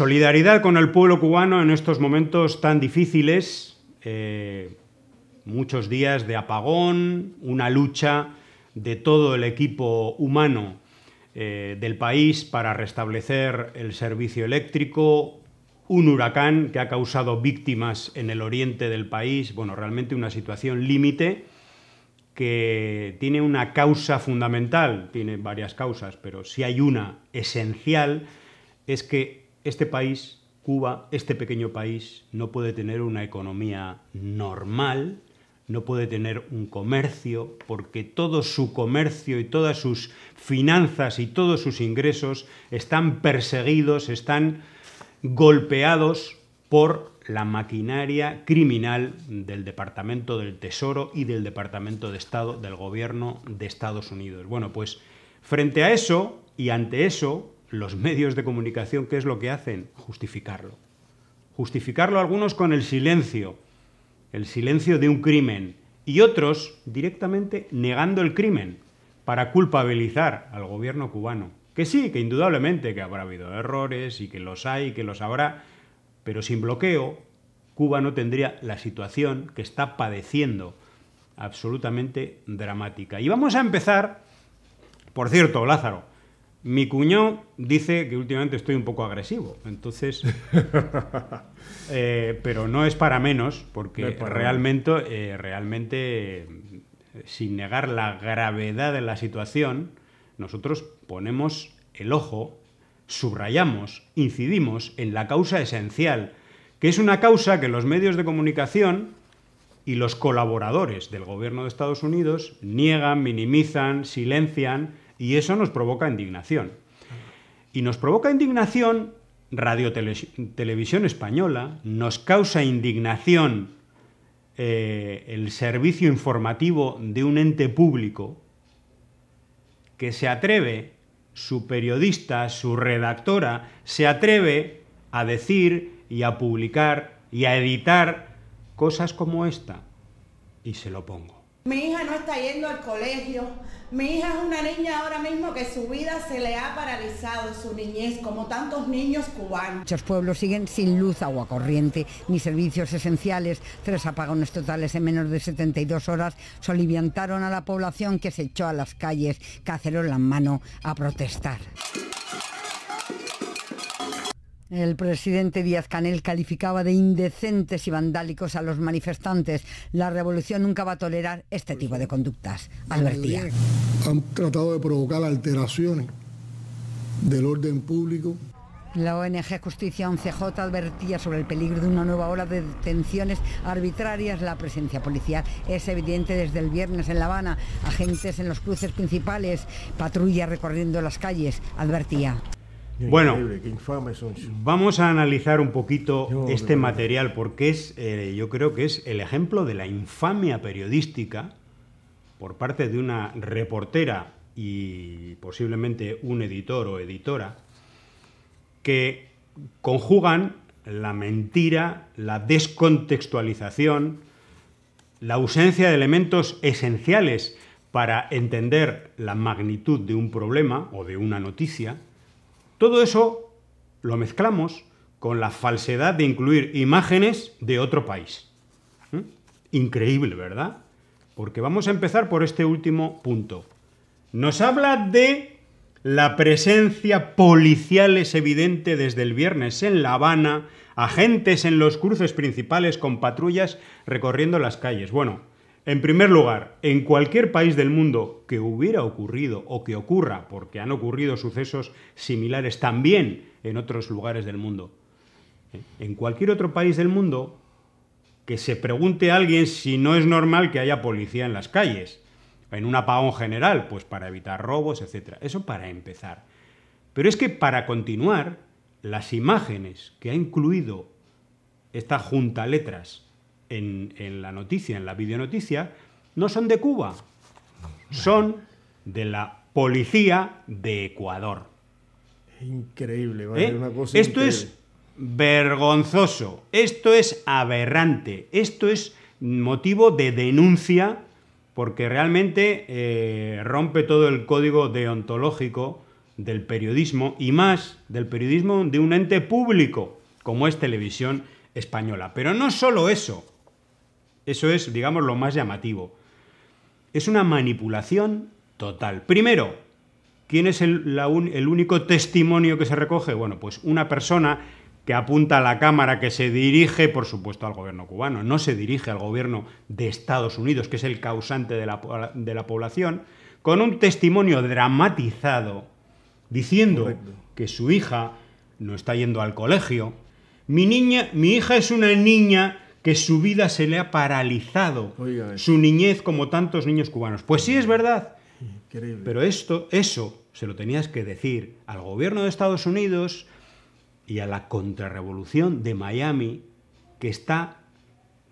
Solidaridad con el pueblo cubano en estos momentos tan difíciles, eh, muchos días de apagón, una lucha de todo el equipo humano eh, del país para restablecer el servicio eléctrico, un huracán que ha causado víctimas en el oriente del país, bueno, realmente una situación límite que tiene una causa fundamental, tiene varias causas, pero si hay una esencial, es que este país, Cuba, este pequeño país, no puede tener una economía normal, no puede tener un comercio, porque todo su comercio y todas sus finanzas y todos sus ingresos están perseguidos, están golpeados por la maquinaria criminal del Departamento del Tesoro y del Departamento de Estado del Gobierno de Estados Unidos. Bueno, pues frente a eso y ante eso, los medios de comunicación, ¿qué es lo que hacen? Justificarlo. Justificarlo algunos con el silencio, el silencio de un crimen, y otros directamente negando el crimen para culpabilizar al gobierno cubano. Que sí, que indudablemente que habrá habido errores y que los hay y que los habrá, pero sin bloqueo Cuba no tendría la situación que está padeciendo, absolutamente dramática. Y vamos a empezar, por cierto, Lázaro, mi cuñón dice que últimamente estoy un poco agresivo, entonces. Eh, pero no es para menos, porque realmente, eh, realmente, sin negar la gravedad de la situación, nosotros ponemos el ojo, subrayamos, incidimos en la causa esencial, que es una causa que los medios de comunicación y los colaboradores del gobierno de Estados Unidos niegan, minimizan, silencian y eso nos provoca indignación. Y nos provoca indignación Radio Televisión Española, nos causa indignación eh, el servicio informativo de un ente público que se atreve, su periodista, su redactora, se atreve a decir y a publicar y a editar cosas como esta. Y se lo pongo. Mi hija no está yendo al colegio. Mi hija es una niña ahora mismo que su vida se le ha paralizado, su niñez, como tantos niños cubanos. Muchos pueblos siguen sin luz, agua corriente, ni servicios esenciales. Tres apagones totales en menos de 72 horas soliviantaron a la población que se echó a las calles, caceron en mano, a protestar. El presidente Díaz Canel calificaba de indecentes y vandálicos a los manifestantes. La revolución nunca va a tolerar este tipo de conductas, advertía. Han tratado de provocar alteraciones del orden público. La ONG Justicia 11J advertía sobre el peligro de una nueva ola de detenciones arbitrarias. La presencia policial es evidente desde el viernes en La Habana. Agentes en los cruces principales, patrullas recorriendo las calles, advertía. Bueno, vamos a analizar un poquito este material porque es, eh, yo creo que es el ejemplo de la infamia periodística por parte de una reportera y posiblemente un editor o editora que conjugan la mentira, la descontextualización, la ausencia de elementos esenciales para entender la magnitud de un problema o de una noticia todo eso lo mezclamos con la falsedad de incluir imágenes de otro país. ¿Mm? Increíble, ¿verdad? Porque vamos a empezar por este último punto. Nos habla de la presencia policial es evidente desde el viernes en La Habana, agentes en los cruces principales con patrullas recorriendo las calles. Bueno, en primer lugar, en cualquier país del mundo que hubiera ocurrido o que ocurra, porque han ocurrido sucesos similares también en otros lugares del mundo, ¿eh? en cualquier otro país del mundo, que se pregunte a alguien si no es normal que haya policía en las calles, en un apagón general, pues para evitar robos, etc. Eso para empezar. Pero es que para continuar, las imágenes que ha incluido esta junta letras en, la noticia, en la videonoticia, no son de Cuba, son de la policía de Ecuador. Increíble, vale, ¿Eh? una cosa Esto es vergonzoso, esto es aberrante, esto es motivo de denuncia porque realmente eh, rompe todo el código deontológico del periodismo y más del periodismo de un ente público como es Televisión Española. Pero no solo eso, eso es, digamos, lo más llamativo. Es una manipulación total. Primero, ¿quién es el, único testimonio que se recoge? Bueno, pues una persona que apunta a la cámara, que se dirige, por supuesto, al gobierno cubano, no se dirige al gobierno de Estados Unidos, que es el causante de la, población, con un testimonio dramatizado, diciendo que su hija no está yendo al colegio. Mi, niña, mi hija es una niña que su vida se le ha paralizado, eh. su niñez como tantos niños cubanos. Pues sí, es verdad. Pero esto, eso se lo tenías que decir al gobierno de Estados Unidos y a la contrarrevolución de Miami que está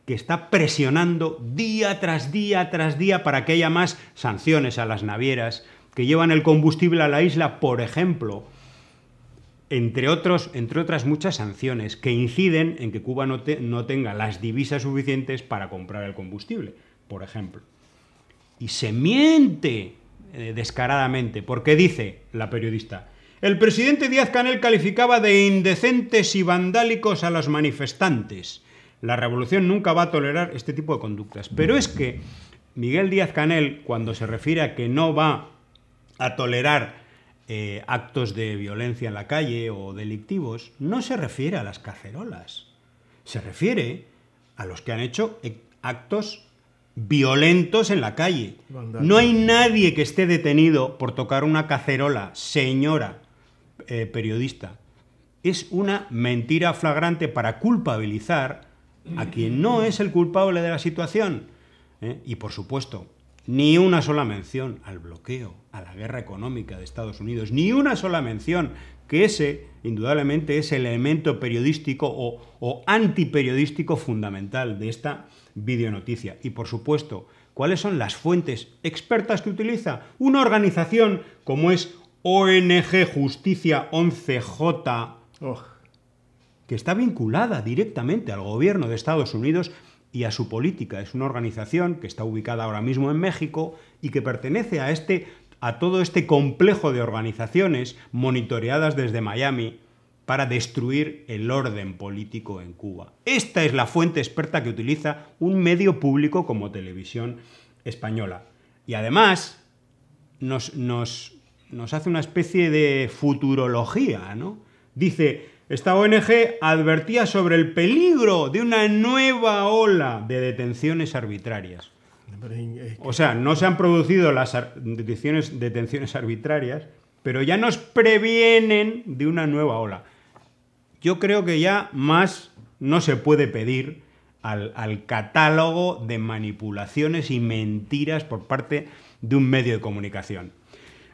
que está presionando día tras día tras día para que haya más sanciones a las navieras que llevan el combustible a la isla, por ejemplo, entre, otros, entre otras muchas sanciones que inciden en que Cuba no, tenga las divisas suficientes para comprar el combustible, por ejemplo. Y se miente eh, descaradamente, porque dice la periodista, el presidente Díaz Canel calificaba de indecentes y vandálicos a los manifestantes. La revolución nunca va a tolerar este tipo de conductas. Pero es que Miguel Díaz Canel, cuando se refiere a que no va a tolerar eh, actos de violencia en la calle o delictivos, no se refiere a las cacerolas. Se refiere a los que han hecho e-, actos violentos en la calle. No hay nadie que esté detenido por tocar una cacerola, señora eh, periodista. Es una mentira flagrante para culpabilizar a quien no es el culpable de la situación. ¿eh? Y por supuesto, ni una sola mención al bloqueo, a la guerra económica de Estados Unidos, ni una sola mención, que ese indudablemente es el elemento periodístico o, antiperiodístico fundamental de esta videonoticia. Y por supuesto, ¿cuáles son las fuentes expertas que utiliza una organización como es ONG Justicia 11J? que está vinculada directamente al gobierno de Estados Unidos y a su política. Es una organización que está ubicada ahora mismo en México y que pertenece a este a todo este complejo de organizaciones monitoreadas desde Miami para destruir el orden político en Cuba. Esta es la fuente experta que utiliza un medio público como televisión española. Y además nos, nos, nos hace una especie de futurología, ¿no? Dice, esta ONG advertía sobre el peligro de una nueva ola de detenciones arbitrarias. Eh, o sea, no se han producido las detenciones, arbitrarias, pero ya nos previenen de una nueva ola. Yo creo que ya más no se puede pedir al catálogo de manipulaciones y mentiras por parte de un medio de comunicación.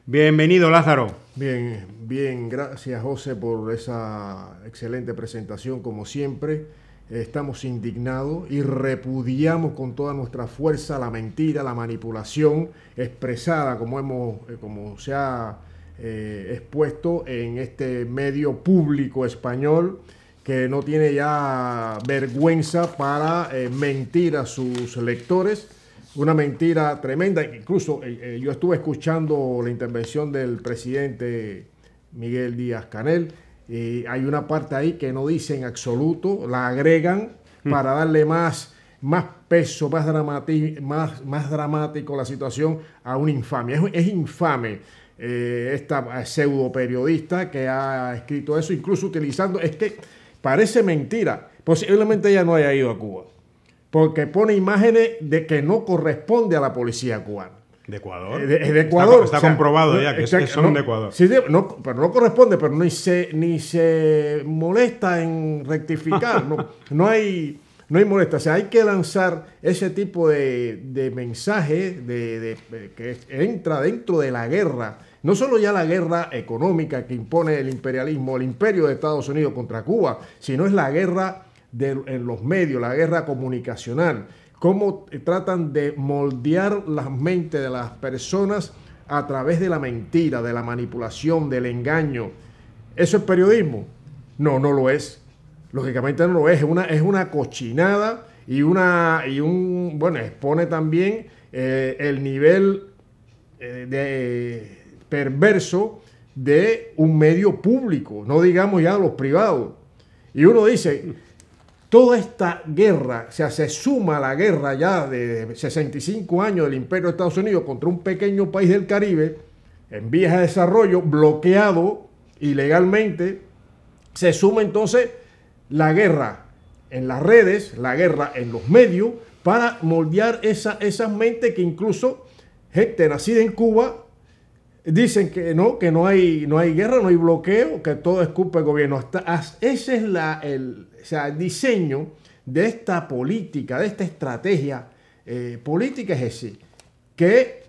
Bienvenido, Lázaro. Bien, bien, gracias José por esa excelente presentación, como siempre. Estamos indignados y repudiamos con toda nuestra fuerza la mentira, la manipulación expresada, como, hemos, eh, como se ha eh, expuesto en este medio público español que no tiene ya vergüenza para eh, mentir a sus lectores una mentira tremenda. Incluso eh, eh, yo estuve escuchando la intervención del presidente Miguel Díaz Canel. y eh, hay una parte ahí que no dice en absoluto, la agregan mm. para darle más, más peso, más, más, más dramático la situación a una infamia. Es, infame esta pseudo periodista que ha escrito eso, incluso utilizando, es que parece mentira. Posiblemente ella no haya ido a Cuba porque pone imágenes de que no corresponde a la policía cubana. ¿De Ecuador? Eh, está, comprobado ya que, son de Ecuador. pero no corresponde, pero ni se, ni se molesta en rectificar. no, hay, no hay molesta. O hay que lanzar ese tipo de, mensaje de, que entra dentro de la guerra. No solo ya la guerra económica que impone el imperialismo, el imperio de Estados Unidos contra Cuba, sino es la guerra en los medios, la guerra comunicacional, cómo eh, tratan de moldear las mentes de las personas a través de la mentira, de la manipulación, del engaño. ¿Eso es periodismo? No, no lo es. Lógicamente no lo es. Es una, es una cochinada y, una, y un, bueno, expone también eh, el nivel eh, perverso de un medio público, no digamos ya los privados. Y uno dice, Toda esta guerra, o sea, se suma la guerra ya de 65 años del imperio de Estados Unidos contra un pequeño país del Caribe en vías de desarrollo, bloqueado ilegalmente, se suma entonces la guerra en las redes, la guerra en los medios, para moldear esa, esas mentes que incluso gente nacida en Cuba Dicen que no, que no hay, no hay guerra, no hay bloqueo, que todo es culpa del gobierno. ese es la, el, diseño de esta política, de esta estrategia eh, política es decir, que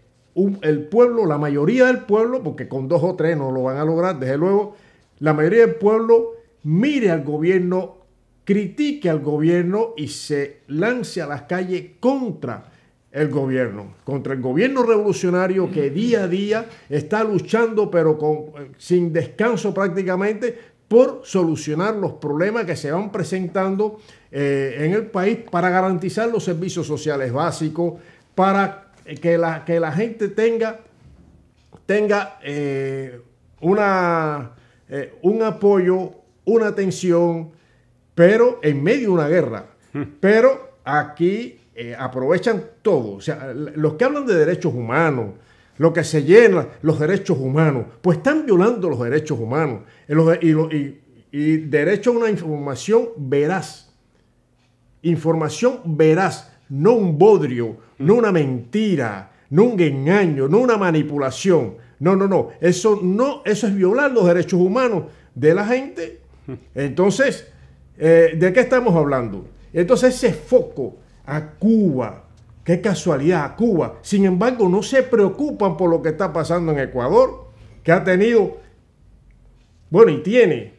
el pueblo, la mayoría del pueblo, porque con dos o tres no lo van a lograr, desde luego, la mayoría del pueblo mire al gobierno, critique al gobierno y se lance a las calles contra el gobierno, contra el gobierno revolucionario que día a día está luchando, pero con, eh, sin descanso prácticamente, por solucionar los problemas que se van presentando eh, en el país para garantizar los servicios sociales básicos, para que la, que la gente tenga, tenga eh, una, un apoyo, una atención, pero en medio de una guerra. Hmm. Pero aquí eh, aprovechan todo. O sea, los que hablan de derechos humanos, lo que se llena los derechos humanos, pues están violando los derechos humanos eh, y, derecho a una información veraz. Información veraz, no un bodrio, no una mentira, no un engaño, no una manipulación. No, no, no. Eso no, eso es violar los derechos humanos de la gente. Entonces, eh, ¿de qué estamos hablando? Entonces ese foco a Cuba. Qué casualidad, a Cuba. Sin embargo, no se preocupan por lo que está pasando en Ecuador, que ha tenido, bueno, y tiene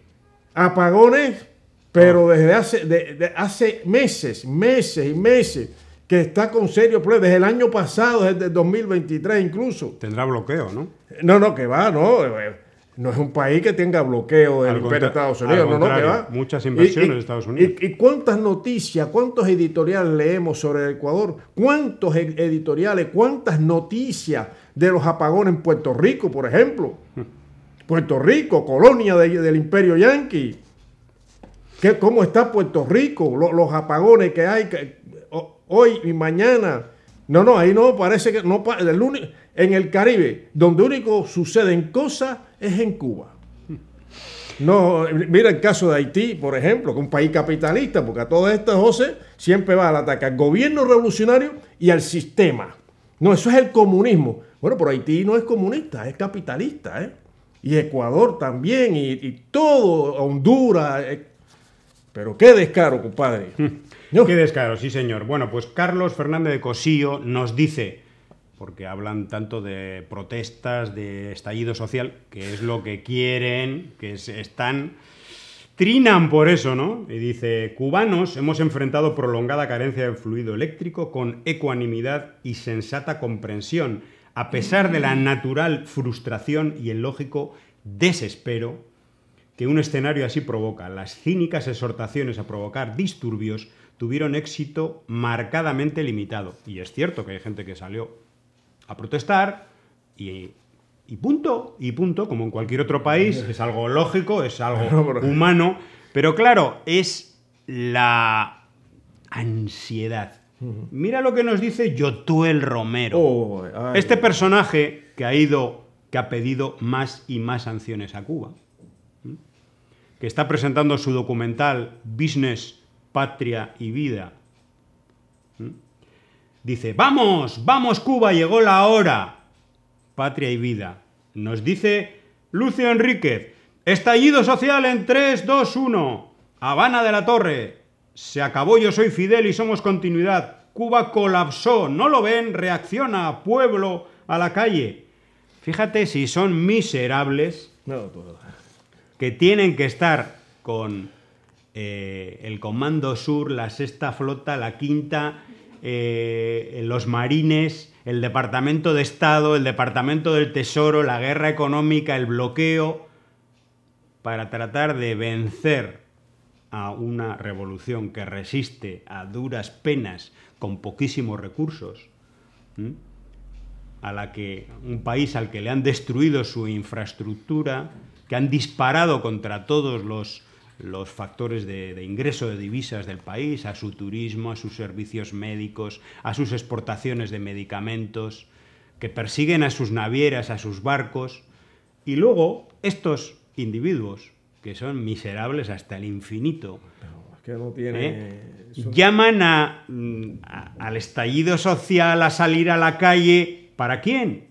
apagones, pero ah. desde hace, hace meses, meses y meses, que está con serio problema, desde el año pasado, desde 2023 incluso. Tendrá bloqueo, ¿no? No, no, que va, no. Eh, no es un país que tenga bloqueo del imperio de Estados Unidos, no, no, Muchas inversiones de Estados Unidos. Y, cuántas noticias, cuántos editoriales leemos sobre el Ecuador? ¿Cuántos e- editoriales, cuántas noticias de los apagones en Puerto Rico, por ejemplo? Hmm. Puerto Rico, colonia del imperio yanqui. ¿Qué, ¿Cómo está Puerto Rico? los apagones que hay hoy y mañana. No, no, ahí no, parece que no, el, en el Caribe, donde único suceden cosas es en Cuba. No, mira el caso de Haití, por ejemplo, que es un país capitalista, porque a todas estas, José, siempre va al ataque al gobierno revolucionario y al sistema. No, eso es el comunismo. Bueno, pero Haití no es comunista, es capitalista, ¿eh? Y Ecuador también, y, todo, Honduras. Eh. Pero qué descaro, compadre. Qué descaro, sí, señor. Bueno, pues Carlos Fernández de Cosío nos dice porque hablan tanto de protestas, de estallido social, que es lo que quieren, que están... Trinan por eso, ¿no? Y dice, cubanos hemos enfrentado prolongada carencia de fluido eléctrico con ecuanimidad y sensata comprensión, a pesar de la natural frustración y el lógico desespero que un escenario así provoca. Las cínicas exhortaciones a provocar disturbios tuvieron éxito marcadamente limitado. Y es cierto que hay gente que salió a protestar y, punto, y punto, como en cualquier otro país, es algo lógico, es algo humano, pero claro, es la ansiedad. Mira lo que nos dice Yotuel Romero. este personaje que ha ido, que ha pedido más y más sanciones a Cuba, que está presentando su documental Business, Patria y Vida, Dice, vamos, vamos Cuba, llegó la hora. Patria y vida. Nos dice Lucio Enríquez, estallido social en 3, 2, 1. Habana de la Torre. Se acabó, yo soy Fidel y somos continuidad. Cuba colapsó, no lo ven, reacciona, pueblo, a la calle. Fíjate si son miserables que tienen que estar con eh, el Comando Sur, la Sexta Flota, la Quinta, eh, los marines, el Departamento de Estado, el Departamento del Tesoro, la guerra económica, el bloqueo, para tratar de vencer a una revolución que resiste a duras penas con poquísimos recursos, a la que un país al que le han destruido su infraestructura, que han disparado contra todos los los factores de, ingreso de divisas del país, a su turismo, a sus servicios médicos, a sus exportaciones de medicamentos, que persiguen a sus navieras, a sus barcos, y luego estos individuos, que son miserables hasta el infinito, que no ¿eh? Llaman a, al estallido social a salir a la calle, ¿para quién?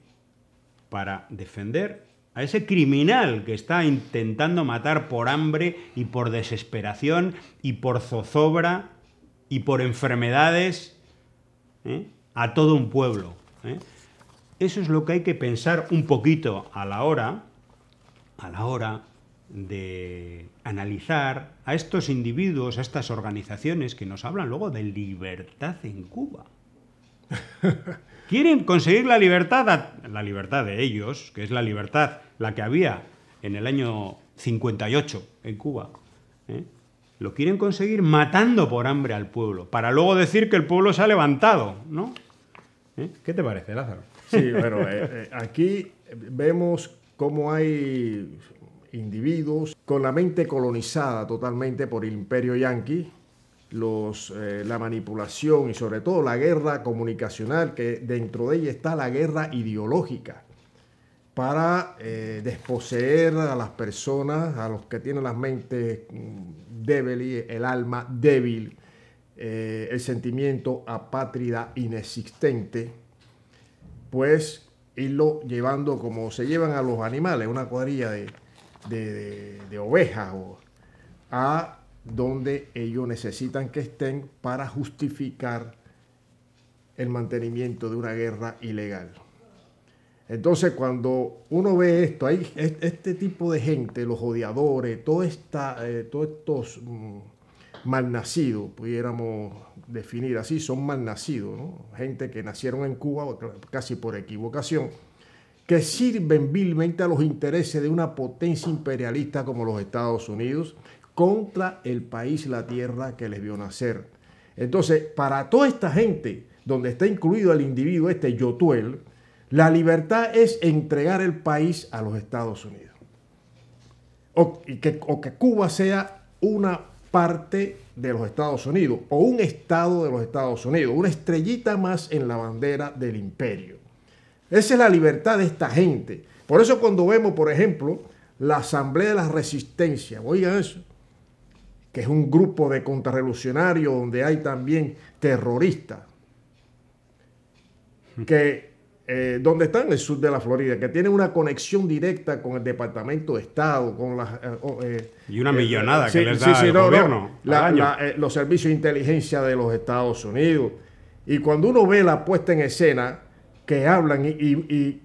Para defender a ese criminal que está intentando matar por hambre y por desesperación y por zozobra y por enfermedades ¿eh? a todo un pueblo. ¿eh? Eso es lo que hay que pensar un poquito a la hora, a la hora de analizar a estos individuos, a estas organizaciones que nos hablan luego de libertad en Cuba. Quieren conseguir la libertad, la libertad de ellos, que es la libertad la que había en el año 58 en Cuba. ¿eh? Lo quieren conseguir matando por hambre al pueblo, para luego decir que el pueblo se ha levantado, ¿no? ¿Eh? ¿Qué te parece, Lázaro? Sí, pero eh, aquí vemos cómo hay individuos con la mente colonizada totalmente por el imperio yanqui, los, la manipulación y sobre todo la guerra comunicacional, que dentro de ella está la guerra ideológica para eh, desposeer a las personas, a los que tienen las mentes mm, débiles, el alma débil, eh, el sentimiento apátrida inexistente, pues irlo llevando como se llevan a los animales, una cuadrilla de, ovejas, a donde ellos necesitan que estén para justificar el mantenimiento de una guerra ilegal. Entonces, cuando uno ve esto, hay este tipo de gente, los odiadores, todo esta, eh, todos estos mm, malnacidos, pudiéramos definir así, son malnacidos, gente que nacieron en Cuba casi por equivocación, que sirven vilmente a los intereses de una potencia imperialista como los Estados Unidos contra el país, la tierra que les vio nacer. Entonces, para toda esta gente, donde está incluido el individuo este Yotuel, la libertad es entregar el país a los Estados Unidos. O que, Cuba sea una parte de los Estados Unidos o un estado de los Estados Unidos, una estrellita más en la bandera del imperio. Esa es la libertad de esta gente. Por eso cuando vemos, por ejemplo, la Asamblea de la Resistencia, oigan eso, que es un grupo de contrarrevolucionarios donde hay también terroristas, que eh, donde están en el sur de la Florida, que tiene una conexión directa con el Departamento de Estado, con las... Eh, eh, y una millonada que les el los servicios de inteligencia de los Estados Unidos. Y cuando uno ve la puesta en escena, que hablan y,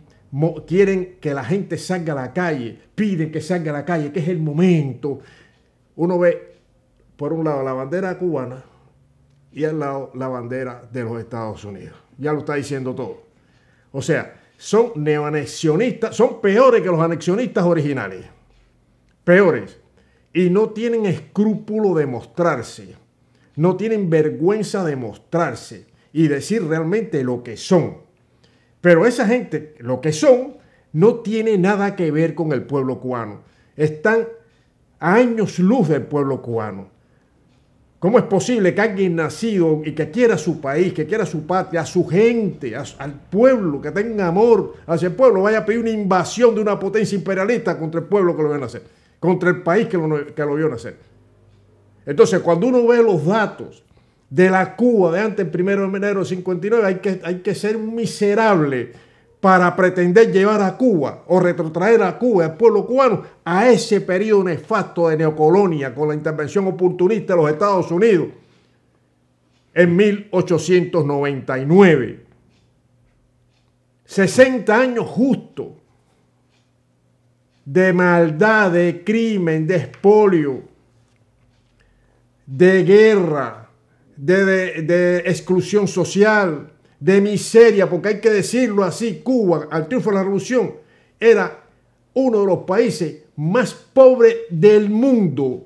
quieren que la gente salga a la calle, piden que salga a la calle, que es el momento. Uno ve, por un lado, la bandera cubana y al lado la bandera de los Estados Unidos. Ya lo está diciendo todo. O sea, son neoanexionistas, son peores que los anexionistas originales. Peores. Y no tienen escrúpulo de mostrarse. No tienen vergüenza de mostrarse y decir realmente lo que son. Pero esa gente, lo que son, no tiene nada que ver con el pueblo cubano. Están a años luz del pueblo cubano. ¿Cómo es posible que alguien nacido y que quiera su país, que quiera su patria, a su gente, al pueblo, que tenga amor hacia el pueblo, vaya a pedir una invasión de una potencia imperialista contra el pueblo que lo vio nacer, contra el país que lo, que vio nacer? Entonces, cuando uno ve los datos de la Cuba de antes, del primero de enero de 59, hay que, hay que ser miserable para pretender llevar a Cuba o retrotraer a Cuba, al pueblo cubano, a ese periodo nefasto de neocolonia con la intervención oportunista de los Estados Unidos en 1899. 60 años justo de maldad, de crimen, de espolio, de guerra, de exclusión social, de miseria, porque hay que decirlo así, Cuba, al triunfo de la revolución, era uno de los países más pobres del mundo,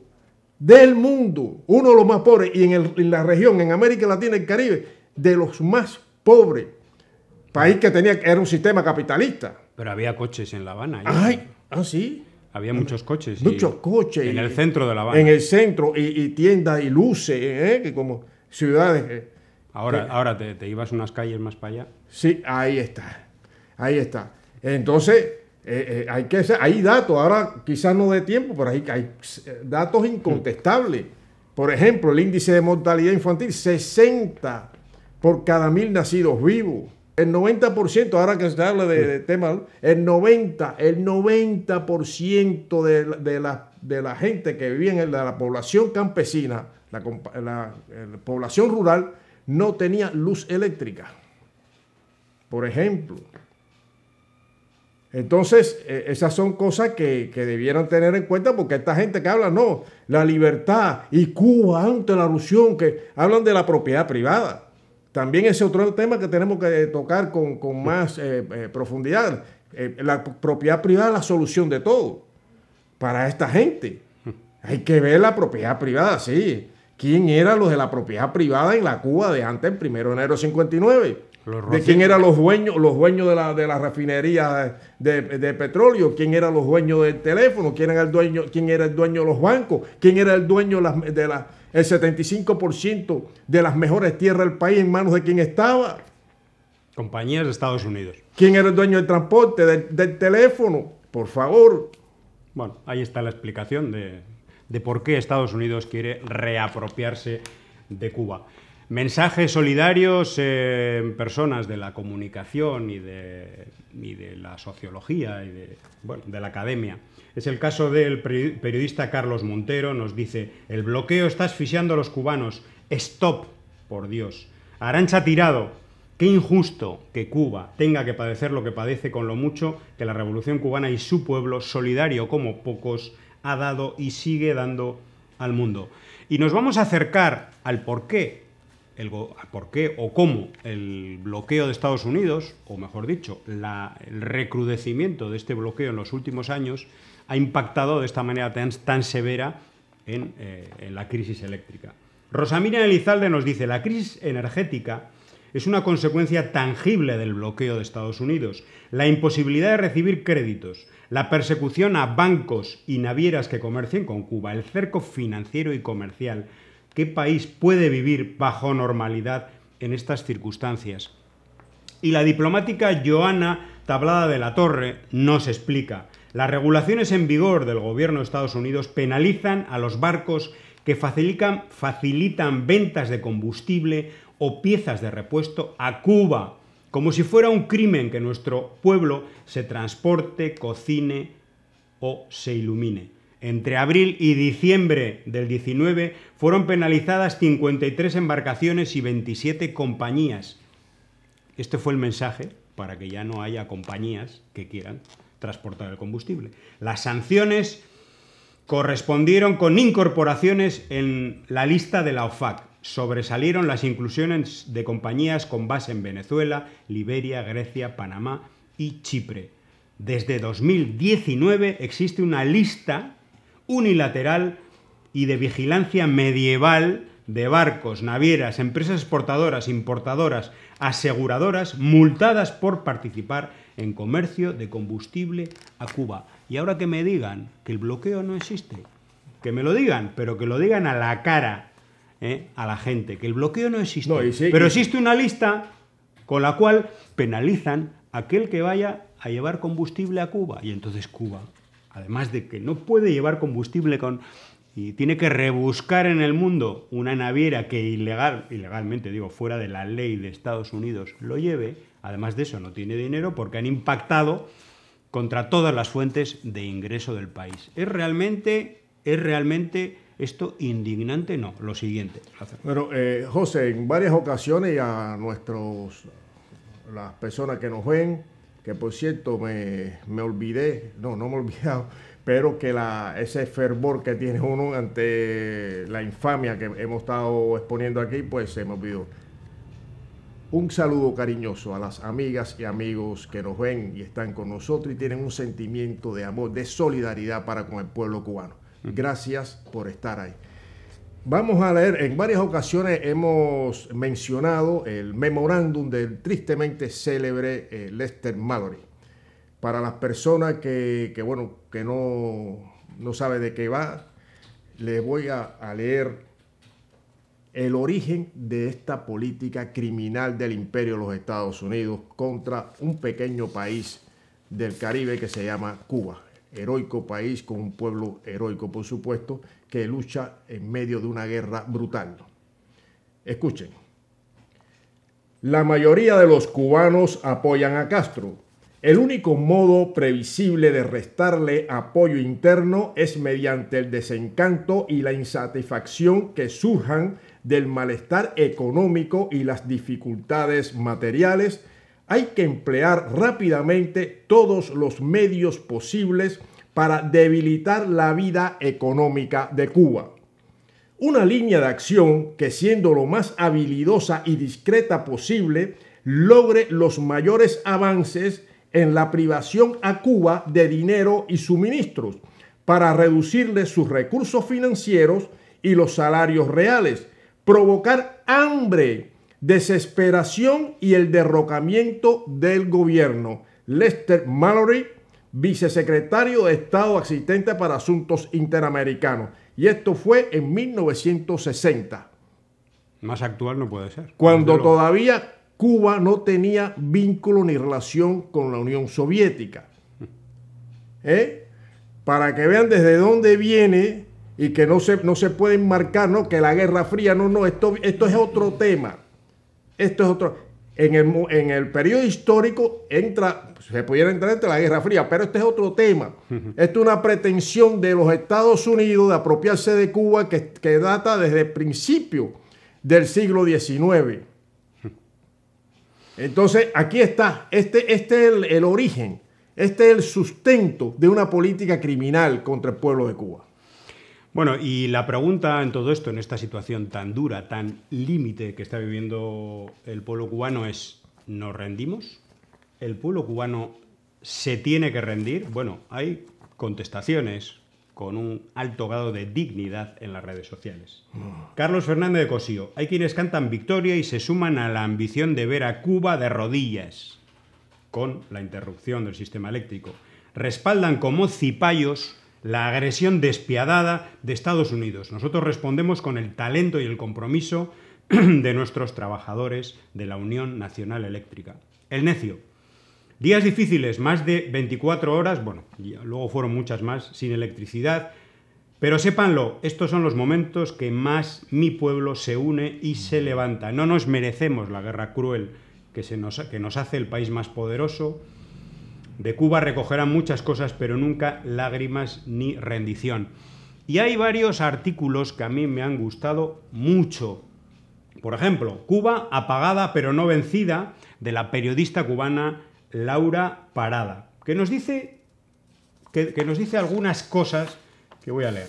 del mundo, uno de los más pobres, y en, la región, en América Latina y el Caribe, de los más pobres. País que tenía, era un sistema capitalista. Pero había coches en La Habana. Ay, ah, sí. Había muchos coches. Muchos coches. En el centro de La Habana. En el centro, y, tiendas y luces, eh, que como ciudades eh. Ahora, ahora te, ibas unas calles más para allá. Sí, ahí está. Ahí está. Entonces, eh, eh, hay, que, hay datos, ahora quizás no de tiempo, pero hay, hay datos incontestables. Por ejemplo, el índice de mortalidad infantil, 60 por cada mil nacidos vivos. El 90%, ahora que se habla de, de tema, el 90%, el 90% de, de, la, gente que vivía en la, población campesina, la eh, población rural, no tenía luz eléctrica, por ejemplo. Entonces, eh, esas son cosas que, que, debieran tener en cuenta porque esta gente que habla, no, la libertad y Cuba ante la alusión, que hablan de la propiedad privada. También ese otro tema que tenemos que tocar con, más eh, eh, profundidad. la propiedad privada es la solución de todo para esta gente. Hay que ver la propiedad privada, sí quién era los de la propiedad privada en la Cuba de antes, el primero de enero 59. de quién eran los dueños, los dueños de la refinería de, petróleo, quién eran los dueños del teléfono, quién era el dueño, quién era el dueño de los bancos, quién era el dueño de la, el 75% de las mejores tierras del país en manos de quién estaba. Compañías de Estados Unidos. ¿Quién era el dueño del transporte, del teléfono? Por favor. Bueno, ahí está la explicación de, de por qué Estados Unidos quiere reapropiarse de Cuba. Mensajes solidarios eh, en personas de la comunicación y de, de la sociología y de, de la academia. Es el caso del periodista Carlos Montero, nos dice, el bloqueo está asfixiando a los cubanos. Stop, por Dios. Arancha tirado, Qué injusto que Cuba tenga que padecer lo que padece con lo mucho que la revolución cubana y su pueblo, solidario como pocos, ha dado y sigue dando al mundo. Y nos vamos a acercar al por qué, el, por qué o cómo el bloqueo de Estados Unidos, o mejor dicho, el recrudecimiento de este bloqueo en los últimos años, ha impactado de esta manera tan, tan severa en, eh, la crisis eléctrica. Rosamira Elizalde nos dice, la crisis energética es una consecuencia tangible del bloqueo de Estados Unidos. La imposibilidad de recibir créditos, la persecución a bancos y navieras que comercien con Cuba, el cerco financiero y comercial. ¿Qué país puede vivir bajo normalidad en estas circunstancias? Y la diplomática Joana Tablada de la Torre nos explica. Las regulaciones en vigor del gobierno de Estados Unidos penalizan a los barcos que facilitan, facilitan ventas de combustible o piezas de repuesto a Cuba, como si fuera un crimen que nuestro pueblo se transporte, cocine o se ilumine. Entre abril y diciembre del 19 fueron penalizadas 53 embarcaciones y 27 compañías. Este fue el mensaje para que ya no haya compañías que quieran transportar el combustible. Las sanciones correspondieron con incorporaciones en la lista de la OFAC sobresalieron las inclusiones de compañías con base en Venezuela, Liberia, Grecia, Panamá y Chipre. Desde 2019 existe una lista unilateral y de vigilancia medieval de barcos, navieras, empresas exportadoras, importadoras, aseguradoras, multadas por participar en comercio de combustible a Cuba. Y ahora que me digan que el bloqueo no existe, que me lo digan, pero que lo digan a la cara, ¿eh? a la gente, que el bloqueo no existe. pero existe una lista con la cual penalizan a aquel que vaya a llevar combustible a Cuba. Y entonces Cuba, además de que no puede llevar combustible con, y tiene que rebuscar en el mundo una naviera que ilegal, ilegalmente digo, fuera de la ley de Estados Unidos lo lleve, además de eso no tiene dinero porque han impactado contra todas las fuentes de ingreso del país. Es realmente, es realmente esto indignante no. Lo siguiente. Bueno, eh, José, en varias ocasiones a nuestros, las personas que nos ven, que por cierto me, olvidé, no, no me he olvidado, pero que la, ese fervor que tiene uno ante la infamia que hemos estado exponiendo aquí, pues se me olvidó. Un saludo cariñoso a las amigas y amigos que nos ven y están con nosotros y tienen un sentimiento de amor, de solidaridad para con el pueblo cubano. Gracias por estar ahí. Vamos a leer, en varias ocasiones hemos mencionado el memorándum del tristemente célebre eh, Lester Mallory. Para las personas que, bueno, que no, no sabe de qué va, les voy a leer el origen de esta política criminal del imperio de los Estados Unidos contra un pequeño país del Caribe que se llama Cuba heroico país con un pueblo heroico, por supuesto, que lucha en medio de una guerra brutal. Escuchen, la mayoría de los cubanos apoyan a Castro. El único modo previsible de restarle apoyo interno es mediante el desencanto y la insatisfacción que surjan del malestar económico y las dificultades materiales hay que emplear rápidamente todos los medios posibles para debilitar la vida económica de Cuba. Una línea de acción que siendo lo más habilidosa y discreta posible, logre los mayores avances en la privación a Cuba de dinero y suministros, para reducirle sus recursos financieros y los salarios reales, provocar hambre desesperación y el derrocamiento del gobierno. Lester Mallory, vicesecretario de Estado asistente para asuntos interamericanos. Y esto fue en 1960. Más actual no puede ser. Cuando todavía Cuba no tenía vínculo ni relación con la Unión Soviética. ¿Eh? Para que vean desde dónde viene y que no se, no se puede marcar, ¿no? que la Guerra Fría, no, no, esto, esto es otro tema. Esto es otro. En el, en periodo histórico entra, se pudiera entrar entre la Guerra Fría, pero este es otro tema. Esto es una pretensión de los Estados Unidos de apropiarse de Cuba que, data desde el principio del siglo XIX. Entonces, aquí está, este, este es el origen, este es el sustento de una política criminal contra el pueblo de Cuba. Bueno, y la pregunta en todo esto, en esta situación tan dura, tan límite que está viviendo el pueblo cubano es, ¿nos rendimos? ¿El pueblo cubano se tiene que rendir? Bueno, hay contestaciones con un alto grado de dignidad en las redes sociales. Mm. Carlos Fernández de Cosío, hay quienes cantan victoria y se suman a la ambición de ver a Cuba de rodillas, con la interrupción del sistema eléctrico. Respaldan como cipayos la agresión despiadada de Estados Unidos. Nosotros respondemos con el talento y el compromiso de nuestros trabajadores de la Unión Nacional Eléctrica. El necio. Días difíciles, más de 24 horas, bueno, luego fueron muchas más, sin electricidad, pero sépanlo, estos son los momentos que más mi pueblo se une y se levanta. No nos merecemos la guerra cruel que, que nos hace el país más poderoso, de Cuba recogerán muchas cosas, pero nunca lágrimas ni rendición. Y hay varios artículos que a mí me han gustado mucho. Por ejemplo, Cuba apagada pero no vencida, de la periodista cubana Laura Parada, que nos dice, que nos dice algunas cosas que voy a leer.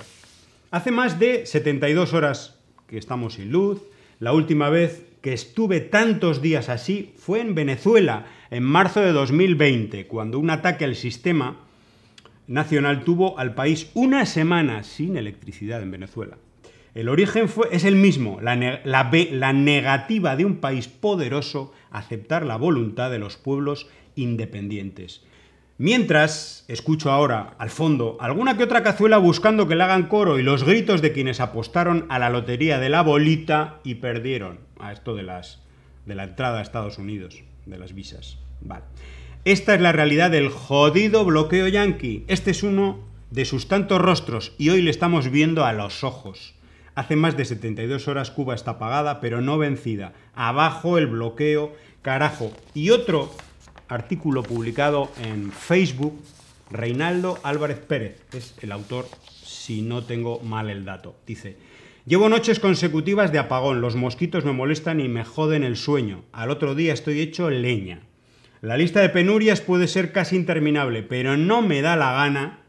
Hace más de 72 horas que estamos sin luz. La última vez que estuve tantos días así fue en Venezuela, en marzo de 2020, cuando un ataque al sistema nacional tuvo al país una semana sin electricidad en Venezuela. El origen es el mismo, la, negativa de un país poderoso a aceptar la voluntad de los pueblos independientes. Mientras, escucho ahora, al fondo, alguna que otra cazuela buscando que le hagan coro y los gritos de quienes apostaron a la lotería de la bolita y perdieron a ah, esto de la entrada a Estados Unidos de las visas. Vale. Esta es la realidad del jodido bloqueo yanqui. Este es uno de sus tantos rostros y hoy le estamos viendo a los ojos. Hace más de 72 horas Cuba está apagada, pero no vencida. Abajo el bloqueo, carajo. Y otro artículo publicado en Facebook, Reinaldo Álvarez Pérez, es el autor, si no tengo mal el dato. Dice, Llevo noches consecutivas de apagón, los mosquitos me molestan y me joden el sueño. Al otro día estoy hecho leña. La lista de penurias puede ser casi interminable, pero no me da la gana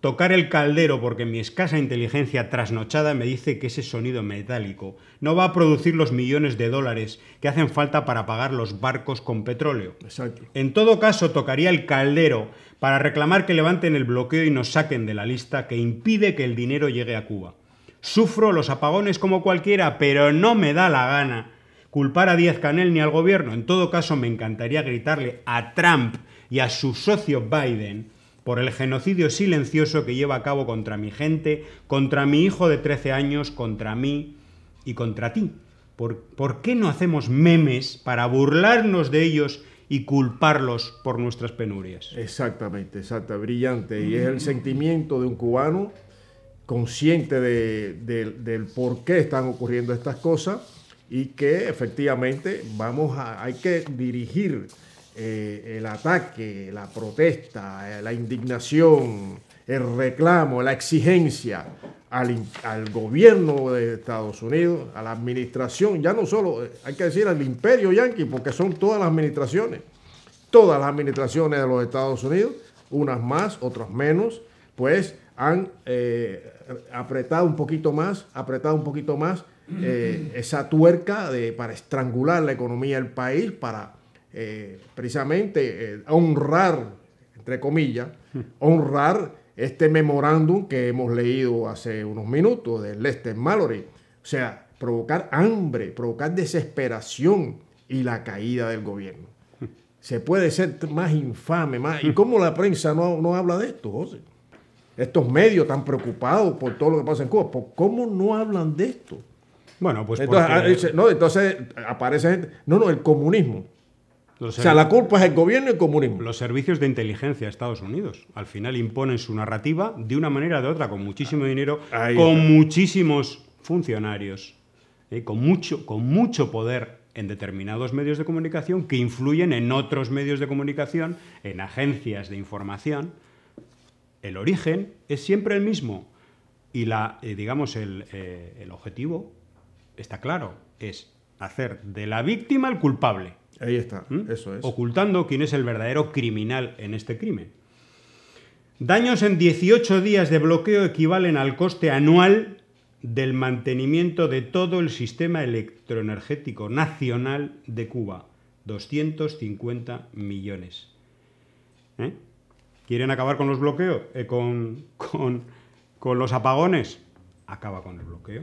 tocar el caldero porque mi escasa inteligencia trasnochada me dice que ese sonido metálico no va a producir los millones de dólares que hacen falta para pagar los barcos con petróleo. En todo caso, tocaría el caldero para reclamar que levanten el bloqueo y nos saquen de la lista que impide que el dinero llegue a Cuba. Sufro los apagones como cualquiera, pero no me da la gana culpar a Díaz Canel ni al gobierno. En todo caso, me encantaría gritarle a Trump y a su socio Biden por el genocidio silencioso que lleva a cabo contra mi gente, contra mi hijo de 13 años, contra mí y contra ti. ¿Por, ¿Por, qué no hacemos memes para burlarnos de ellos y culparlos por nuestras penurias? Exactamente, exacta, brillante. Y es el sentimiento de un cubano consciente del por qué están ocurriendo estas cosas y que efectivamente vamos a, hay que dirigir eh, el ataque, la protesta, eh, la indignación, el reclamo, la exigencia al, al, gobierno de Estados Unidos, a la administración, ya no solo, eh, hay que decir al imperio yanqui, porque son todas las administraciones, todas las administraciones de los Estados Unidos, unas más, otras menos, pues han eh, apretado un poquito más, apretado un poquito más eh, esa tuerca de, para estrangular la economía del país, para eh, precisamente honrar, entre comillas, honrar este memorándum que hemos leído hace unos minutos de Lester Mallory. O sea, provocar hambre, provocar desesperación y la caída del gobierno. Se puede ser más infame, más... ¿Y cómo la prensa no, no habla de esto, José? estos medios tan preocupados por todo lo que pasa en Cuba, ¿cómo no hablan de esto? Bueno, pues entonces, ah, no, entonces aparece gente, no, no, el comunismo. o sea, la culpa es el gobierno y el comunismo. Los servicios de inteligencia de Estados Unidos al final imponen su narrativa de una manera o de otra, con muchísimo dinero, con muchísimos funcionarios, eh, con, mucho, con mucho poder en determinados medios de comunicación que influyen en otros medios de comunicación, en agencias de información el origen es siempre el mismo y la, eh, digamos, eh, el, objetivo está claro, es hacer de la víctima el culpable. Ahí está, ¿Mm? eso es. Ocultando quién es el verdadero criminal en este crimen. Daños en 18 días de bloqueo equivalen al coste anual del mantenimiento de todo el sistema electroenergético nacional de Cuba. 250 millones. ¿Eh? ¿Quieren acabar con los bloqueos? Eh, con, los apagones? Acaba con el bloqueo.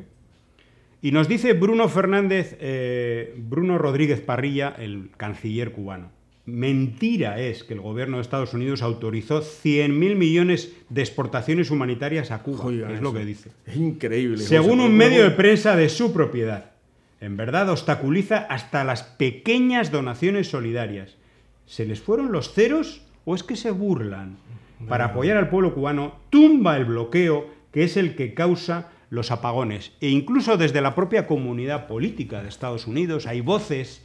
Y nos dice Bruno Fernández, eh, Bruno Rodríguez Parrilla, el canciller cubano. Mentira es que el gobierno de Estados Unidos autorizó 100.000 millones de exportaciones humanitarias a Cuba, es lo que dice. Es increíble. Según un medio de prensa de su propiedad, en verdad obstaculiza hasta las pequeñas donaciones solidarias. ¿Se les fueron los ceros o es que se burlan. Mm. Para apoyar al pueblo cubano, tumba el bloqueo que es el que causa los apagones. E incluso desde la propia comunidad política de Estados Unidos hay voces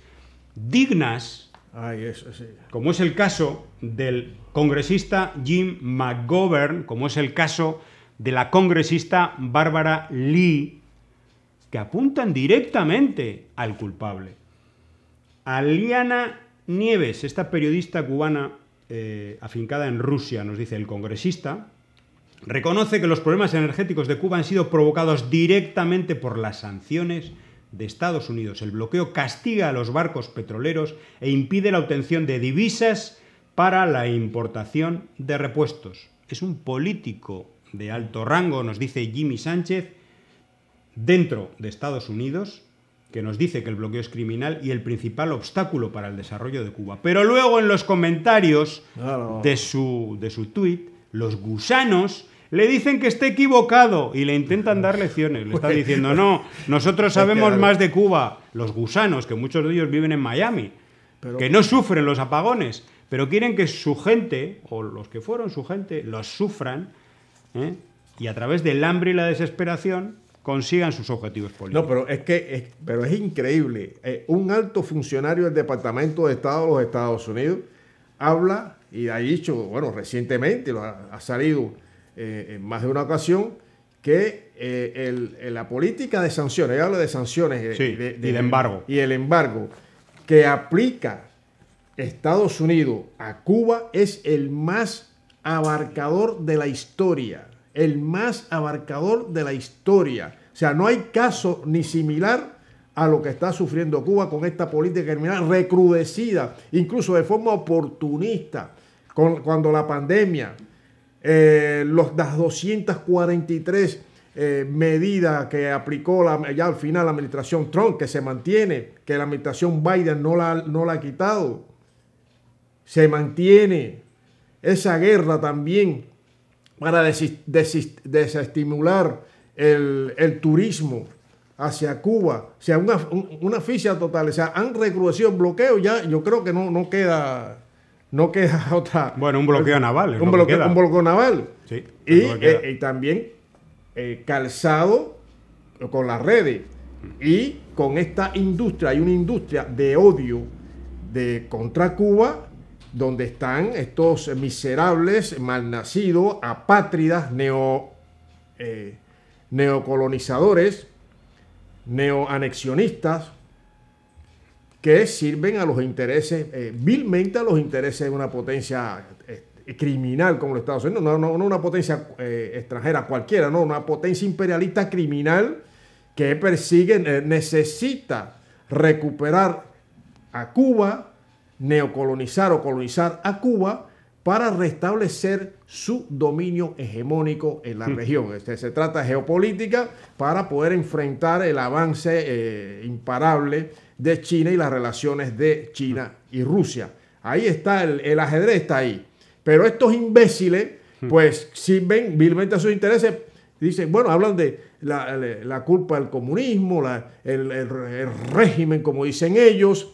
dignas, como es el caso del congresista Jim McGovern, como es el caso de la congresista Bárbara Lee, que apuntan directamente al culpable. Liana Nieves, esta periodista cubana eh, afincada en Rusia, nos dice el congresista, reconoce que los problemas energéticos de Cuba han sido provocados directamente por las sanciones de Estados Unidos. El bloqueo castiga a los barcos petroleros e impide la obtención de divisas para la importación de repuestos. Es un político de alto rango, nos dice Jimmy Sánchez, dentro de Estados Unidos, que nos dice que el bloqueo es criminal y el principal obstáculo para el desarrollo de Cuba. Pero luego en los comentarios de, su, de su tweet, los gusanos le dicen que está equivocado y le intentan dar lecciones. Le están pues, diciendo, pues, no, nosotros sabemos más de Cuba, los gusanos, que muchos de ellos viven en Miami, que no sufren los apagones, pero quieren que su gente, o los que fueron su gente, los sufran, ¿eh? y a través del hambre y la desesperación, consigan sus objetivos políticos. No, pero es que pero es increíble. Eh, un alto funcionario del Departamento de Estado de los Estados Unidos habla y ha dicho, bueno, recientemente lo ha, salido eh, en más de una ocasión, que eh, la política de sanciones, habla de sanciones y de embargo. Y el embargo que aplica Estados Unidos a Cuba es el más abarcador de la historia el más abarcador de la historia. O sea, no hay caso ni similar a lo que está sufriendo Cuba con esta política criminal recrudecida, incluso de forma oportunista, cuando la pandemia, eh, los, las 243 eh, medidas que aplicó ya al final la administración Trump, que se mantiene, que la administración Biden no no la ha quitado, se mantiene esa guerra también para desestimular el, turismo hacia Cuba, o sea, una, una ficha total, o sea, han recrudecido el bloqueo, ya yo creo que no, no queda no queda otra... Bueno, un bloqueo eh, naval. Un, bloqueo, un bloqueo naval. Sí, y, eh, y, también eh, calzado con las redes y con esta industria, hay una industria de odio de contra Cuba donde están estos miserables, malnacidos, apátridas, neo neocolonizadores, neoanexionistas, que sirven a los intereses, eh, vilmente a los intereses de una potencia eh, criminal como los Estados Unidos, no, una potencia eh, extranjera cualquiera, no, una potencia imperialista criminal que persigue, necesita recuperar a Cuba, neocolonizar o colonizar a Cuba para restablecer su dominio hegemónico en la hmm. región. Este, se trata de geopolítica para poder enfrentar el avance eh, imparable de China y las relaciones de China y Rusia. Ahí está, el, ajedrez está ahí. Pero estos imbéciles, hmm. pues sirven vilmente a sus intereses. Dicen, bueno, hablan de la, culpa del comunismo, el régimen, como dicen ellos.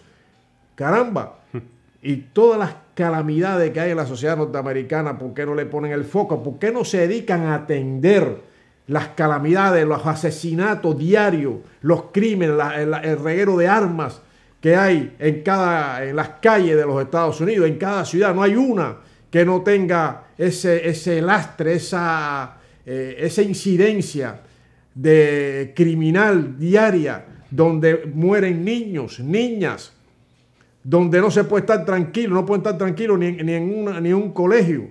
Caramba. Hmm. Y todas las calamidades que hay en la sociedad norteamericana, ¿por qué no le ponen el foco? ¿Por qué no se dedican a atender las calamidades, los asesinatos diarios, los crímenes, el, reguero de armas que hay en, cada, en las calles de los Estados Unidos, en cada ciudad? No hay una que no tenga ese, ese lastre, esa, eh, esa incidencia de criminal diaria donde mueren niños, niñas, donde no se puede estar tranquilo, no puede estar tranquilo ni, en un colegio,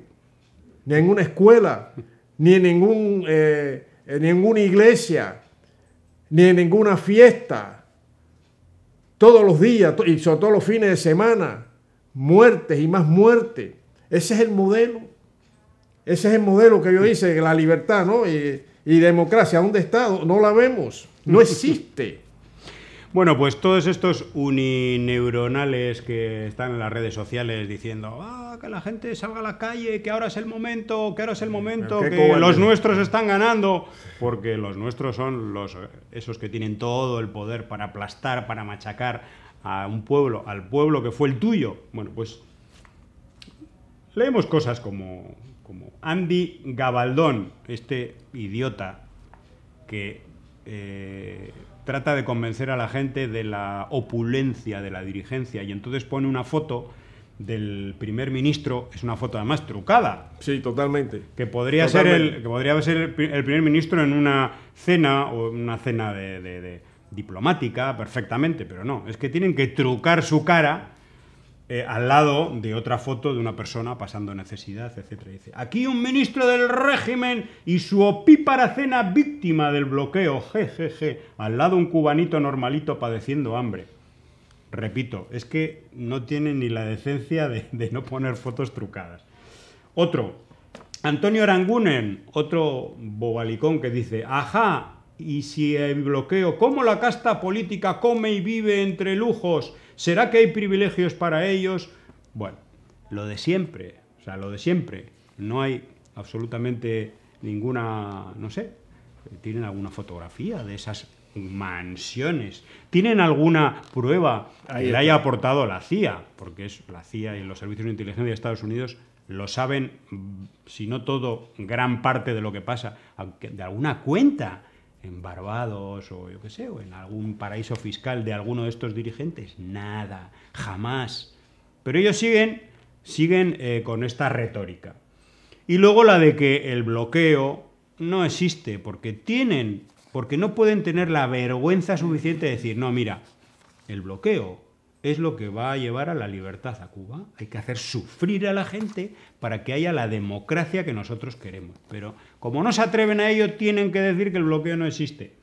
ni en una escuela, ni en, ningún, eh, ninguna iglesia, ni en ninguna fiesta. Todos los días y sobre todo los fines de semana, muertes y más muertes. Ese es el modelo. Ese es el modelo que yo hice, la libertad y, y democracia. ¿Dónde estado No la vemos. No existe. Bueno, pues todos estos unineuronales que están en las redes sociales diciendo ah, que la gente salga a la calle, que ahora es el momento, que ahora es el momento, que los nuestros están ganando, porque los nuestros son los eh, esos que tienen todo el poder para aplastar, para machacar a un pueblo, al pueblo que fue el tuyo. Bueno, pues leemos cosas como, como Andy Gabaldón, este idiota que eh, trata de convencer a la gente de la opulencia de la dirigencia y entonces pone una foto del primer ministro, es una foto además trucada. Sí, totalmente. Que podría ser el que podría ser el primer ministro en una cena o una cena de, de diplomática perfectamente, pero no, es que tienen que trucar su cara eh, al lado de otra foto de una persona pasando necesidad, etc. Dice, aquí un ministro del régimen y su opípara cena víctima del bloqueo, jejeje, al lado un cubanito normalito padeciendo hambre. Repito, es que no tiene ni la decencia de, de no poner fotos trucadas. Otro, Antonio Arangunen, otro bobalicón que dice, ajá, y si el bloqueo, ¿cómo la casta política come y vive entre lujos? ¿Será que hay privilegios para ellos? Bueno, lo de siempre, o sea, lo de siempre. No hay absolutamente ninguna, no sé, tienen alguna fotografía de esas mansiones. ¿Tienen alguna prueba que le haya aportado la CIA? Porque es la CIA y los servicios de inteligencia de Estados Unidos lo saben, mm, si no todo, gran parte de lo que pasa, de alguna cuenta en Barbados o yo qué sé, o en algún paraíso fiscal de alguno de estos dirigentes? Nada, jamás. Pero ellos siguen, siguen eh, con esta retórica. Y luego la de que el bloqueo no existe, porque tienen, porque no pueden tener la vergüenza suficiente de decir, no, mira, el bloqueo es lo que va a llevar a la libertad a Cuba. Hay que hacer sufrir a la gente para que haya la democracia que nosotros queremos. Pero como no se atreven a ello, tienen que decir que el bloqueo no existe.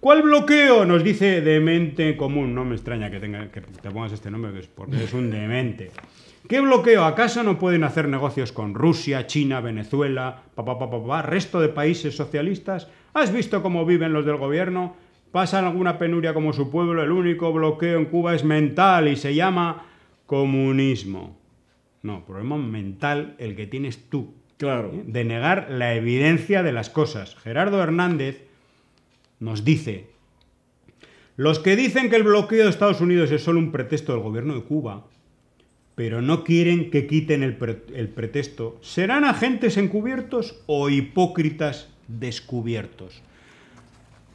¿Cuál bloqueo? Nos dice demente común. No me extraña que, tenga, que te pongas este nombre porque es un demente. ¿Qué bloqueo? ¿Acaso no pueden hacer negocios con Rusia, China, Venezuela, papá, papá, resto de países socialistas? ¿Has visto cómo viven los del gobierno? pasan alguna penuria como su pueblo, el único bloqueo en Cuba es mental y se llama comunismo. No, problema mental el que tienes tú. Claro. ¿eh? De negar la evidencia de las cosas. Gerardo Hernández nos dice, los que dicen que el bloqueo de Estados Unidos es solo un pretexto del gobierno de Cuba, pero no quieren que quiten el pretexto, serán agentes encubiertos o hipócritas descubiertos.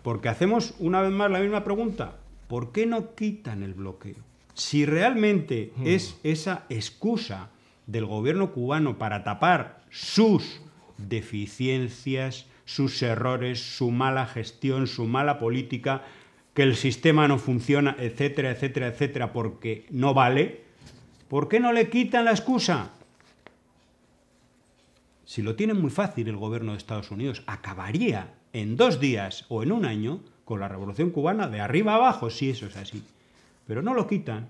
Porque hacemos una vez más la misma pregunta. ¿Por qué no quitan el bloqueo? Si realmente hmm. es esa excusa del gobierno cubano para tapar sus deficiencias, sus errores, su mala gestión, su mala política, que el sistema no funciona, etcétera, etcétera, etcétera, porque no vale, ¿por qué no le quitan la excusa? Si lo tiene muy fácil el gobierno de Estados Unidos, acabaría en dos días o en un año con la Revolución Cubana de arriba abajo, si eso es así. Pero no lo quitan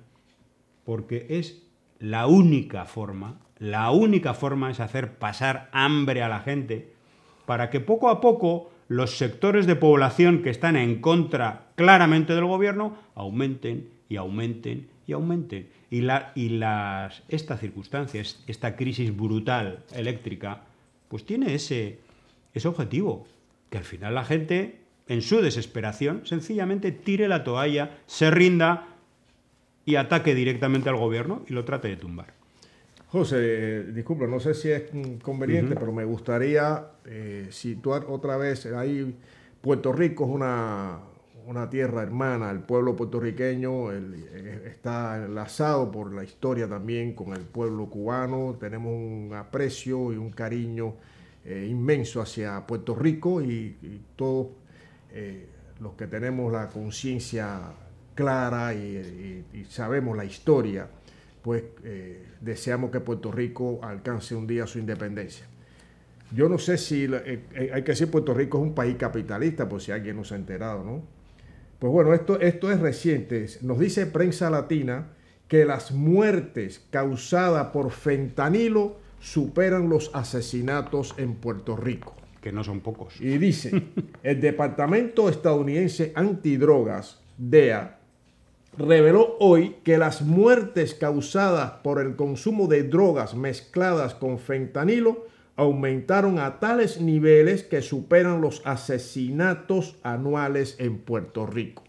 porque es la única forma, la única forma es hacer pasar hambre a la gente para que poco a poco los sectores de población que están en contra claramente del gobierno aumenten y aumenten y aumenten. Y, y las, esta circunstancia, esta crisis brutal eléctrica, pues tiene ese, ese objetivo, que al final la gente, en su desesperación, sencillamente tire la toalla, se rinda y ataque directamente al gobierno y lo trate de tumbar. José, disculpe, no sé si es conveniente, pero me gustaría eh, situar otra vez ahí. Puerto Rico es una, tierra hermana, el pueblo puertorriqueño eh, está enlazado por la historia también con el pueblo cubano, tenemos un aprecio y un cariño eh, inmenso hacia Puerto Rico y, todos eh, los que tenemos la conciencia clara y, sabemos la historia, pues eh, deseamos que Puerto Rico alcance un día su independencia. Yo no sé si, hay que decir Puerto Rico es un país capitalista, por si alguien nos ha enterado, ¿no? Pues bueno, esto, esto es reciente. Nos dice prensa latina que las muertes causadas por fentanilo superan los asesinatos en Puerto Rico. Que no son pocos. Y dice, el Departamento estadounidense antidrogas, DEA, reveló hoy que las muertes causadas por el consumo de drogas mezcladas con fentanilo aumentaron a tales niveles que superan los asesinatos anuales en Puerto Rico.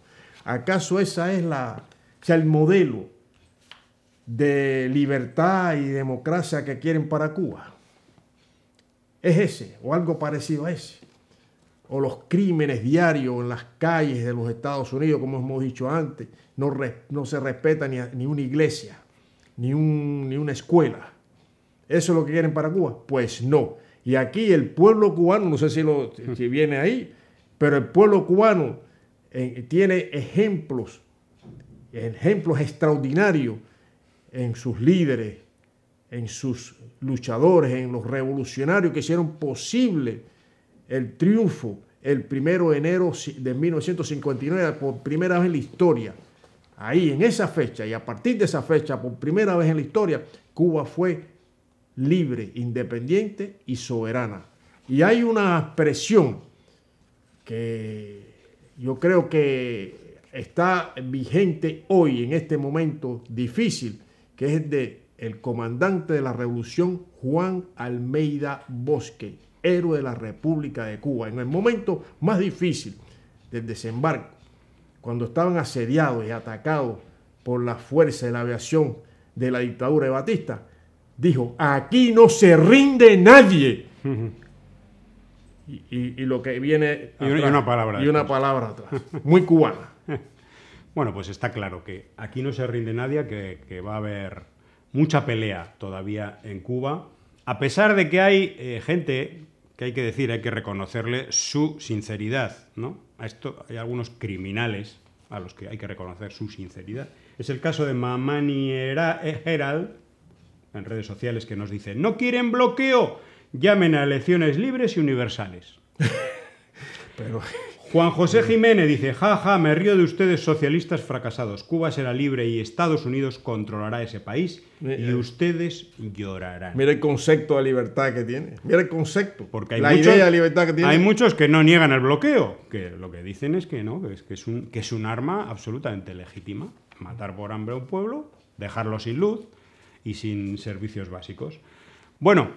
¿Acaso esa es la, sea, el modelo de libertad y democracia que quieren para Cuba. Es ese, o algo parecido a ese. O los crímenes diarios en las calles de los Estados Unidos, como hemos dicho antes, no, no se respeta ni, una iglesia, ni, ni una escuela. ¿Eso es lo que quieren para Cuba? Pues no. Y aquí el pueblo cubano, no sé si, lo, viene ahí, pero el pueblo cubano eh, tiene ejemplos, ejemplos extraordinarios en sus líderes, en sus luchadores, en los revolucionarios que hicieron posible el triunfo el primero de enero de 1959, por primera vez en la historia. Ahí, en esa fecha, y a partir de esa fecha, por primera vez en la historia, Cuba fue libre, independiente y soberana. Y hay una expresión que yo creo que está vigente hoy, en este momento difícil, que es de el comandante de la revolución Juan Almeida Bosque, héroe de la República de Cuba, en el momento más difícil del desembarco, cuando estaban asediados y atacados por la fuerza de la aviación de la dictadura de Batista, dijo, aquí no se rinde nadie. y, lo que viene... y una palabra. Y una palabra atrás, muy cubana. Bueno, pues está claro que aquí no se rinde nadie, que, va a haber mucha pelea todavía en Cuba, a pesar de que hay eh, gente que hay que decir, hay que reconocerle su sinceridad, ¿no? A esto hay algunos criminales a los que hay que reconocer su sinceridad. Es el caso de Mamani Herald, en redes sociales, que nos dice, no quieren bloqueo, llamen a elecciones libres y universales. Pero Juan José Jiménez dice, jaja, ja, me río de ustedes socialistas fracasados. Cuba será libre y Estados Unidos controlará ese país y eh. ustedes llorarán. Mira el concepto de libertad que tiene. Mira el concepto. Porque hay la idea de libertad que tiene. Hay muchos que no niegan el bloqueo, que lo que dicen es que no, es, que es, un, que es un arma absolutamente legítima. Matar por hambre a un pueblo, dejarlo sin luz y sin servicios básicos. Bueno,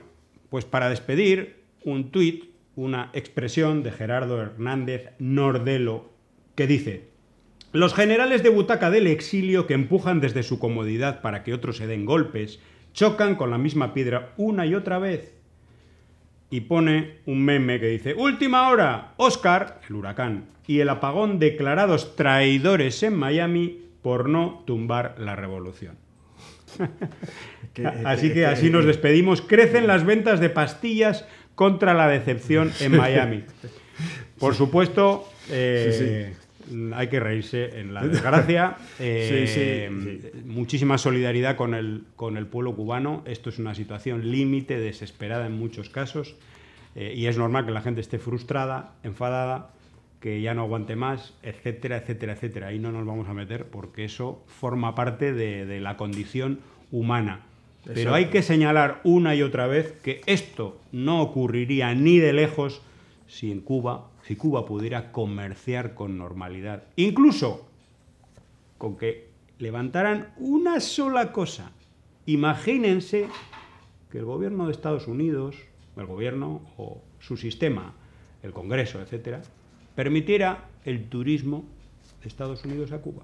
pues para despedir, un tuit una expresión de Gerardo Hernández Nordelo que dice, los generales de butaca del exilio que empujan desde su comodidad para que otros se den golpes, chocan con la misma piedra una y otra vez. Y pone un meme que dice, Última hora, Oscar, el huracán, y el apagón declarados traidores en Miami por no tumbar la revolución. así que así nos despedimos. Crecen las ventas de pastillas contra la decepción en Miami. Por supuesto, eh, hay que reírse en la desgracia. Eh, muchísima solidaridad con el, con el pueblo cubano. Esto es una situación límite, desesperada en muchos casos. Eh, y es normal que la gente esté frustrada, enfadada, que ya no aguante más, etcétera, etcétera, etcétera. Ahí no nos vamos a meter porque eso forma parte de la condición humana. Pero hay que señalar una y otra vez que esto no ocurriría ni de lejos si en Cuba, si Cuba pudiera comerciar con normalidad. Incluso con que levantaran una sola cosa. Imagínense que el gobierno de Estados Unidos, el gobierno o su sistema, el Congreso, etcétera, permitiera el turismo de Estados Unidos a Cuba.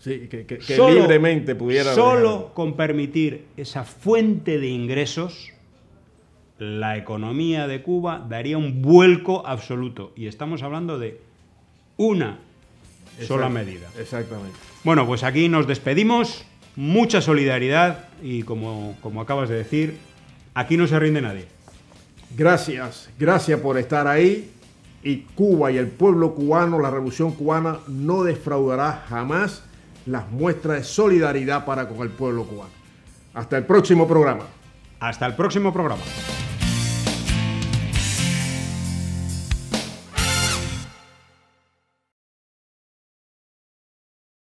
Sí, que, libremente pudiera. Solo con permitir esa fuente de ingresos, la economía de Cuba daría un vuelco absoluto. Y estamos hablando de una sola medida. Exactamente. Bueno, pues aquí nos despedimos. Mucha solidaridad y como, como acabas de decir, aquí no se rinde nadie. Gracias, gracias por estar ahí. Y Cuba y el pueblo cubano, la revolución cubana, no defraudará jamás las muestras de solidaridad para con el pueblo cubano. Hasta el próximo programa. Hasta el próximo programa.